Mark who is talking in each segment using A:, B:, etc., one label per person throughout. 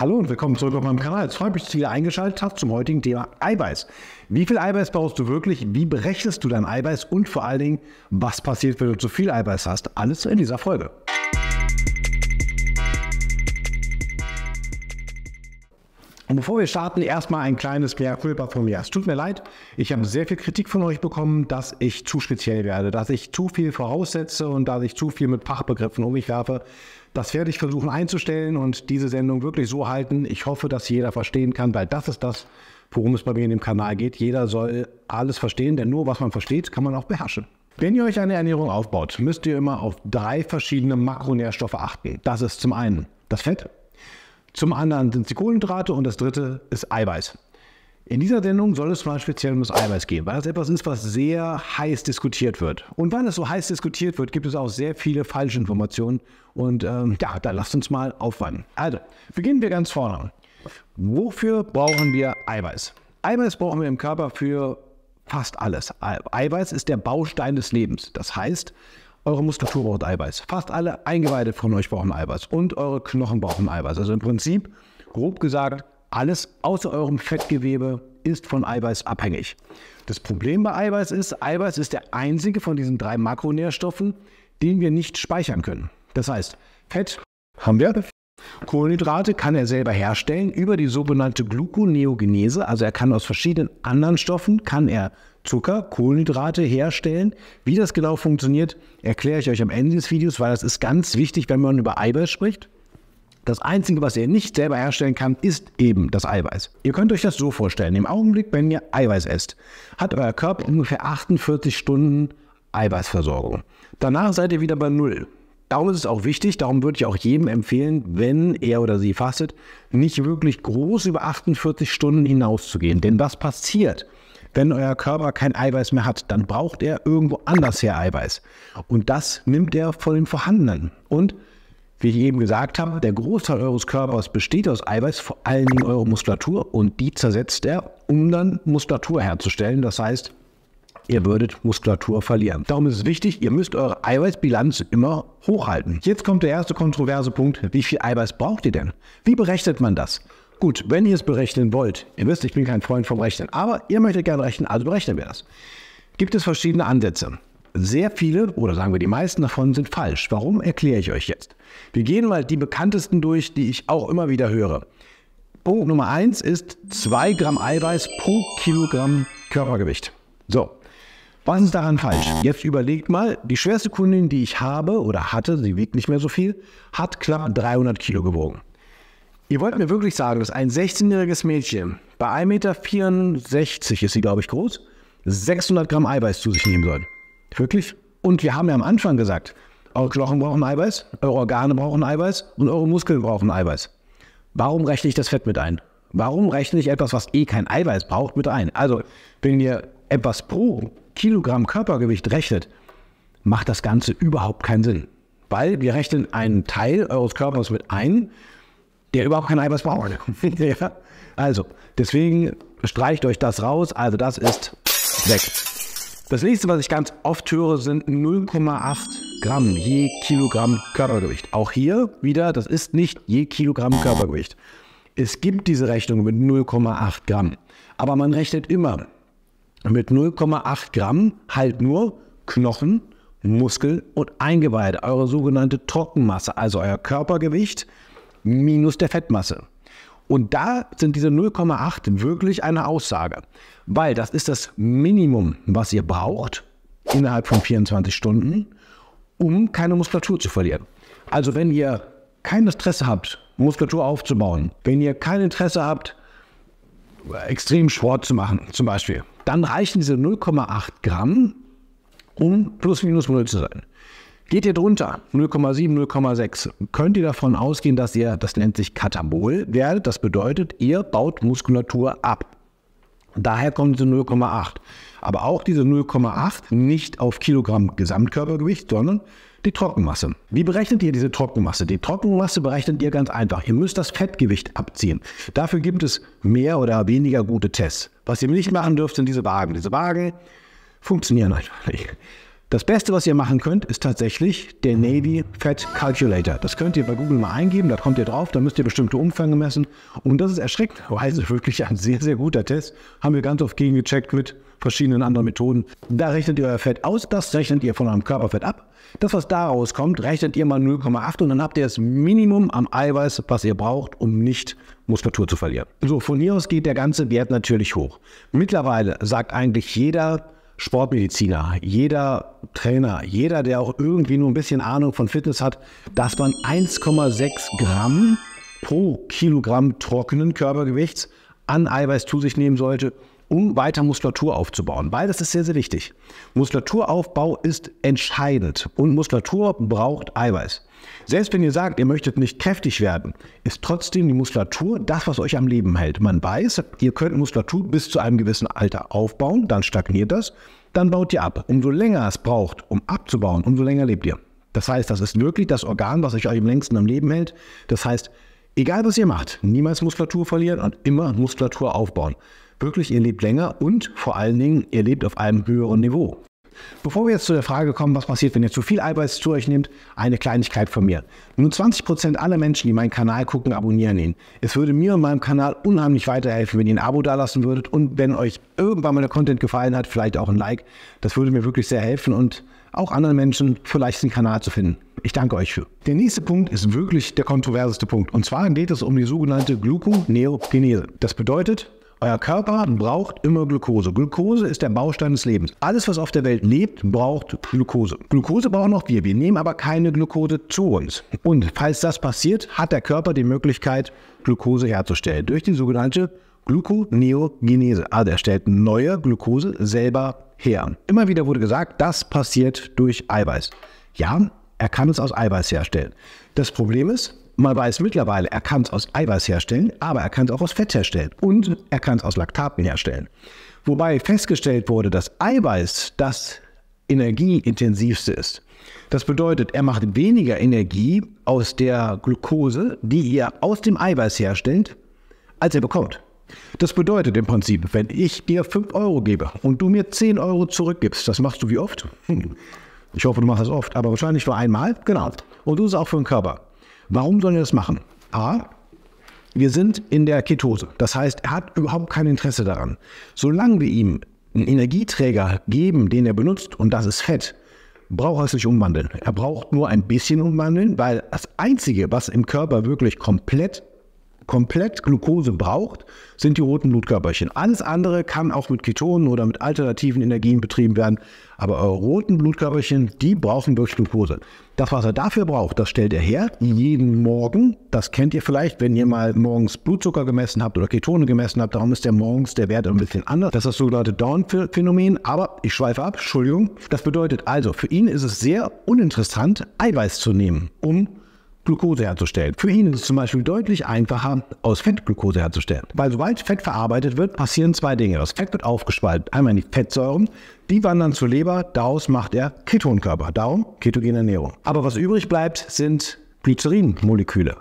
A: Hallo und willkommen zurück auf meinem Kanal. Es freut mich, dass ihr wieder eingeschaltet habt zum heutigen Thema Eiweiß. Wie viel Eiweiß brauchst du wirklich? Wie berechnest du dein Eiweiß? Und vor allen Dingen, was passiert, wenn du zu viel Eiweiß hast? Alles in dieser Folge. Und bevor wir starten, erstmal ein kleines Mea von mir. Es tut mir leid, ich habe sehr viel Kritik von euch bekommen, dass ich zu speziell werde, dass ich zu viel voraussetze und dass ich zu viel mit Fachbegriffen um mich werfe. Das werde ich versuchen einzustellen und diese Sendung wirklich so halten. Ich hoffe, dass jeder verstehen kann, weil das ist das, worum es bei mir in dem Kanal geht. Jeder soll alles verstehen, denn nur was man versteht, kann man auch beherrschen. Wenn ihr euch eine Ernährung aufbaut, müsst ihr immer auf drei verschiedene Makronährstoffe achten. Das ist zum einen das Fett, zum anderen sind es die Kohlenhydrate und das dritte ist Eiweiß. In dieser Sendung soll es mal speziell um das Eiweiß gehen, weil das etwas ist, was sehr heiß diskutiert wird. Und weil es so heiß diskutiert wird, gibt es auch sehr viele falsche Informationen. Und ähm, ja, da lasst uns mal aufwarten. Also, beginnen wir ganz vorne. Wofür brauchen wir Eiweiß? Eiweiß brauchen wir im Körper für fast alles. Eiweiß ist der Baustein des Lebens. Das heißt, eure Muskulatur braucht Eiweiß. Fast alle Eingeweide von euch brauchen Eiweiß. Und eure Knochen brauchen Eiweiß. Also im Prinzip, grob gesagt, alles außer eurem Fettgewebe ist von Eiweiß abhängig. Das Problem bei Eiweiß ist, Eiweiß ist der einzige von diesen drei Makronährstoffen, den wir nicht speichern können. Das heißt, Fett haben wir, Kohlenhydrate kann er selber herstellen über die sogenannte Gluconeogenese. Also er kann aus verschiedenen anderen Stoffen, kann er Zucker, Kohlenhydrate herstellen. Wie das genau funktioniert, erkläre ich euch am Ende des Videos, weil das ist ganz wichtig, wenn man über Eiweiß spricht. Das Einzige, was ihr nicht selber herstellen kann, ist eben das Eiweiß. Ihr könnt euch das so vorstellen. Im Augenblick, wenn ihr Eiweiß esst, hat euer Körper ungefähr 48 Stunden Eiweißversorgung. Danach seid ihr wieder bei Null. Darum ist es auch wichtig, darum würde ich auch jedem empfehlen, wenn er oder sie fastet, nicht wirklich groß über 48 Stunden hinauszugehen. Denn was passiert? Wenn euer Körper kein Eiweiß mehr hat, dann braucht er irgendwo anders her Eiweiß. Und das nimmt er von den vorhandenen. Und wie ich eben gesagt habe, der Großteil eures Körpers besteht aus Eiweiß, vor allen Dingen eure Muskulatur, und die zersetzt er, um dann Muskulatur herzustellen. Das heißt, ihr würdet Muskulatur verlieren. Darum ist es wichtig, ihr müsst eure Eiweißbilanz immer hochhalten. Jetzt kommt der erste kontroverse Punkt. Wie viel Eiweiß braucht ihr denn? Wie berechnet man das? Gut, wenn ihr es berechnen wollt, ihr wisst, ich bin kein Freund vom Rechnen, aber ihr möchtet gerne rechnen, also berechnen wir das. Gibt es verschiedene Ansätze. Sehr viele, oder sagen wir die meisten davon, sind falsch. Warum erkläre ich euch jetzt? Wir gehen mal die bekanntesten durch, die ich auch immer wieder höre. Punkt Nummer 1 ist 2 Gramm Eiweiß pro Kilogramm Körpergewicht. So, was ist daran falsch? Jetzt überlegt mal, die schwerste Kundin, die ich habe oder hatte, sie wiegt nicht mehr so viel, hat knapp 300 Kilo gewogen. Ihr wollt mir wirklich sagen, dass ein 16-jähriges Mädchen bei 1,64 Meter ist sie, glaube ich, groß, 600 Gramm Eiweiß zu sich nehmen soll. Wirklich? Und wir haben ja am Anfang gesagt, eure Knochen brauchen Eiweiß, eure Organe brauchen Eiweiß und eure Muskeln brauchen Eiweiß. Warum rechne ich das Fett mit ein? Warum rechne ich etwas, was eh kein Eiweiß braucht, mit ein? Also, wenn ihr etwas pro Kilogramm Körpergewicht rechnet, macht das Ganze überhaupt keinen Sinn. Weil wir rechnen einen Teil eures Körpers mit ein, der überhaupt kein Eiweiß braucht. ja. Also, deswegen streicht euch das raus. Also, das ist weg. Das nächste, was ich ganz oft höre, sind 0,8 Gramm je Kilogramm Körpergewicht. Auch hier wieder, das ist nicht je Kilogramm Körpergewicht. Es gibt diese Rechnung mit 0,8 Gramm. Aber man rechnet immer mit 0,8 Gramm halt nur Knochen, Muskel und Eingeweide, eure sogenannte Trockenmasse, also euer Körpergewicht minus der Fettmasse. Und da sind diese 0,8 wirklich eine Aussage, weil das ist das Minimum, was ihr braucht innerhalb von 24 Stunden, um keine Muskulatur zu verlieren. Also wenn ihr kein Interesse habt, Muskulatur aufzubauen, wenn ihr kein Interesse habt, extrem Sport zu machen zum Beispiel, dann reichen diese 0,8 Gramm, um plus minus null zu sein. Geht ihr drunter, 0,7, 0,6, könnt ihr davon ausgehen, dass ihr, das nennt sich Katabol werdet. Das bedeutet, ihr baut Muskulatur ab. Daher kommen diese 0,8. Aber auch diese 0,8 nicht auf Kilogramm Gesamtkörpergewicht, sondern die Trockenmasse. Wie berechnet ihr diese Trockenmasse? Die Trockenmasse berechnet ihr ganz einfach. Ihr müsst das Fettgewicht abziehen. Dafür gibt es mehr oder weniger gute Tests. Was ihr nicht machen dürft, sind diese Wagen. Diese Wagen funktionieren einfach nicht. Das Beste, was ihr machen könnt, ist tatsächlich der Navy Fat Calculator. Das könnt ihr bei Google mal eingeben, da kommt ihr drauf, da müsst ihr bestimmte Umfänge messen. Und das ist erschreckend, weil erschreckenderweise wirklich ein sehr, sehr guter Test. Haben wir ganz oft gegengecheckt mit verschiedenen anderen Methoden. Da rechnet ihr euer Fett aus, das rechnet ihr von eurem Körperfett ab. Das, was daraus kommt, rechnet ihr mal 0,8 und dann habt ihr das Minimum am Eiweiß, was ihr braucht, um nicht Muskulatur zu verlieren. So, von hier aus geht der ganze Wert natürlich hoch. Mittlerweile sagt eigentlich jeder Sportmediziner, jeder Trainer, jeder, der auch irgendwie nur ein bisschen Ahnung von Fitness hat, dass man 1,6 Gramm pro Kilogramm trockenen Körpergewichts an Eiweiß zu sich nehmen sollte, um weiter Muskulatur aufzubauen. Beides ist sehr, sehr wichtig. Muskulaturaufbau ist entscheidend und Muskulatur braucht Eiweiß. Selbst wenn ihr sagt, ihr möchtet nicht kräftig werden, ist trotzdem die Muskulatur das, was euch am Leben hält. Man weiß, ihr könnt Muskulatur bis zu einem gewissen Alter aufbauen, dann stagniert das, dann baut ihr ab. Umso länger es braucht, um abzubauen, umso länger lebt ihr. Das heißt, das ist wirklich das Organ, was euch am längsten am Leben hält. Das heißt, egal was ihr macht, niemals Muskulatur verlieren und immer Muskulatur aufbauen. Wirklich, ihr lebt länger und vor allen Dingen, ihr lebt auf einem höheren Niveau. Bevor wir jetzt zu der Frage kommen, was passiert, wenn ihr zu viel Eiweiß zu euch nehmt, eine Kleinigkeit von mir. Nur 20% aller Menschen, die meinen Kanal gucken, abonnieren ihn. Es würde mir und meinem Kanal unheimlich weiterhelfen, wenn ihr ein Abo dalassen würdet und wenn euch irgendwann mal der Content gefallen hat, vielleicht auch ein Like. Das würde mir wirklich sehr helfen und auch anderen Menschen vielleicht einen Kanal zu finden. Ich danke euch für. Der nächste Punkt ist wirklich der kontroverseste Punkt. Und zwar geht es um die sogenannte Gluconeogenese. Das bedeutet, euer Körper braucht immer Glukose. Glukose ist der Baustein des Lebens. Alles, was auf der Welt lebt, braucht Glukose. Glukose brauchen auch wir. Wir nehmen aber keine Glukose zu uns. Und falls das passiert, hat der Körper die Möglichkeit, Glukose herzustellen. Durch die sogenannte Gluconeogenese. Also ah, er stellt neue Glukose selber her. Immer wieder wurde gesagt, das passiert durch Eiweiß. Ja, er kann es aus Eiweiß herstellen. Das Problem ist, man weiß mittlerweile, er kann es aus Eiweiß herstellen, aber er kann es auch aus Fett herstellen und er kann es aus Laktaten herstellen. Wobei festgestellt wurde, dass Eiweiß das energieintensivste ist. Das bedeutet, er macht weniger Energie aus der Glucose, die er aus dem Eiweiß herstellt, als er bekommt. Das bedeutet im Prinzip, wenn ich dir 5 Euro gebe und du mir 10 Euro zurückgibst, das machst du wie oft? Hm. Ich hoffe, du machst das oft, aber wahrscheinlich nur einmal. Genau. Und du es auch für den Körper. Warum sollen wir das machen? A, wir sind in der Ketose. Das heißt, er hat überhaupt kein Interesse daran. Solange wir ihm einen Energieträger geben, den er benutzt, und das ist Fett, braucht er es nicht umwandeln. Er braucht nur ein bisschen umwandeln, weil das Einzige, was im Körper wirklich komplett komplett Glucose braucht, sind die roten Blutkörperchen. Alles andere kann auch mit Ketonen oder mit alternativen Energien betrieben werden. Aber eure roten Blutkörperchen, die brauchen wirklich Glucose. Das, was er dafür braucht, das stellt er her jeden Morgen. Das kennt ihr vielleicht, wenn ihr mal morgens Blutzucker gemessen habt oder Ketone gemessen habt. Darum ist der morgens der Wert ein bisschen anders. Das ist das sogenannte Down-Phänomen. Aber ich schweife ab, Entschuldigung. Das bedeutet also, für ihn ist es sehr uninteressant, Eiweiß zu nehmen, um Glucose herzustellen. Für ihn ist es zum Beispiel deutlich einfacher, aus Fett Glucose herzustellen. Weil sobald Fett verarbeitet wird, passieren zwei Dinge. Das Fett wird aufgespalten. Einmal in die Fettsäuren, die wandern zur Leber, daraus macht er Ketonkörper. Darum ketogene Ernährung. Aber was übrig bleibt, sind Glycerinmoleküle.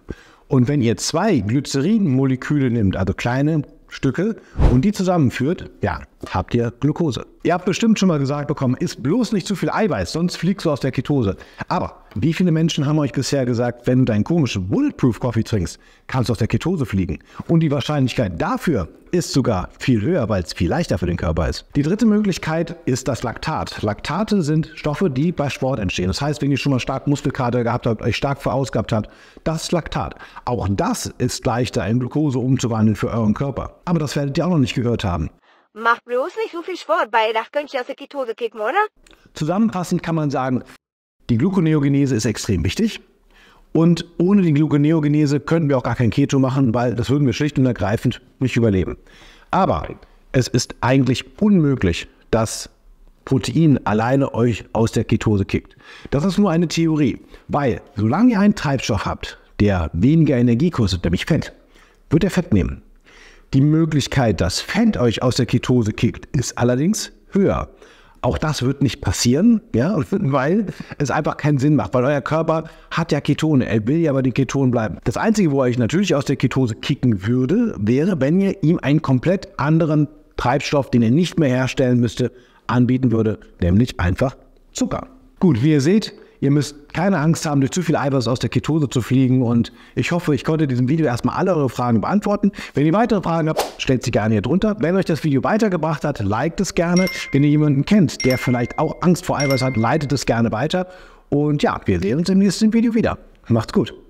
A: Und wenn ihr zwei Glycerinmoleküle nimmt, also kleine Stücke und die zusammenführt, ja, habt ihr Glucose. Ihr habt bestimmt schon mal gesagt bekommen, isst bloß nicht zu viel Eiweiß, sonst fliegst du aus der Ketose. Aber wie viele Menschen haben euch bisher gesagt, wenn du deinen komischen Bulletproof Coffee trinkst, kannst du aus der Ketose fliegen? Und die Wahrscheinlichkeit dafür ist sogar viel höher, weil es viel leichter für den Körper ist. Die dritte Möglichkeit ist das Laktat. Laktate sind Stoffe, die bei Sport entstehen. Das heißt, wenn ihr schon mal stark Muskelkater gehabt habt, euch stark verausgabt habt, das Laktat. Auch das ist leichter in Glucose umzuwandeln für euren Körper. Aber das werdet ihr auch noch nicht gehört haben. Macht bloß nicht so viel Sport, weil das könnt ihr aus der Ketose kicken, oder? Zusammenfassend kann man sagen, die Gluconeogenese ist extrem wichtig. Und ohne die Gluconeogenese könnten wir auch gar kein Keto machen, weil das würden wir schlicht und ergreifend nicht überleben. Aber es ist eigentlich unmöglich, dass Protein alleine euch aus der Ketose kickt. Das ist nur eine Theorie, weil solange ihr einen Treibstoff habt, der weniger Energie kostet, nämlich Fett, wird er Fett nehmen. Die Möglichkeit, dass Fett euch aus der Ketose kickt, ist allerdings höher. Auch das wird nicht passieren, ja, weil es einfach keinen Sinn macht, weil euer Körper hat ja Ketone, er will ja bei den Ketonen bleiben. Das Einzige, wo er euch natürlich aus der Ketose kicken würde, wäre, wenn ihr ihm einen komplett anderen Treibstoff, den er nicht mehr herstellen müsste, anbieten würde, nämlich einfach Zucker. Gut, wie ihr seht, Ihr müsst keine Angst haben, durch zu viel Eiweiß aus der Ketose zu fliegen. Und ich hoffe, ich konnte in diesem Video erstmal alle eure Fragen beantworten. Wenn ihr weitere Fragen habt, stellt sie gerne hier drunter. Wenn euch das Video weitergebracht hat, liked es gerne. Wenn ihr jemanden kennt, der vielleicht auch Angst vor Eiweiß hat, leitet es gerne weiter. Und ja, wir sehen uns im nächsten Video wieder. Macht's gut.